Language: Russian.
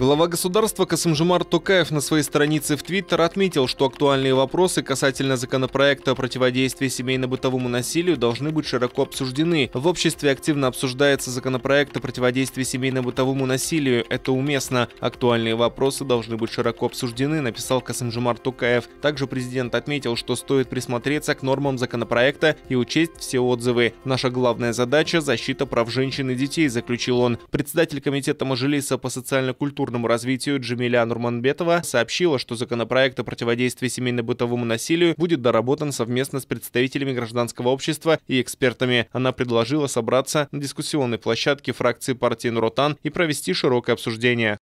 Глава государства Касымжумар Токаев на своей странице в Твиттер отметил, что актуальные вопросы касательно законопроекта о противодействии семейно-бытовому насилию должны быть широко обсуждены. В обществе активно обсуждается законопроект о противодействии семейно-бытовому насилию. Это уместно. Актуальные вопросы должны быть широко обсуждены, написал Касымжумар Токаев. Также президент отметил, что стоит присмотреться к нормам законопроекта и учесть все отзывы. Наша главная задача – защита прав женщин и детей, заключил он. Председатель комитета Мажилиса по социально-культурному культурному развитию Джамиля Нурманбетова сообщила, что законопроект о противодействии семейно-бытовому насилию будет доработан совместно с представителями гражданского общества и экспертами. Она предложила собраться на дискуссионной площадке фракции партии Нуротан и провести широкое обсуждение.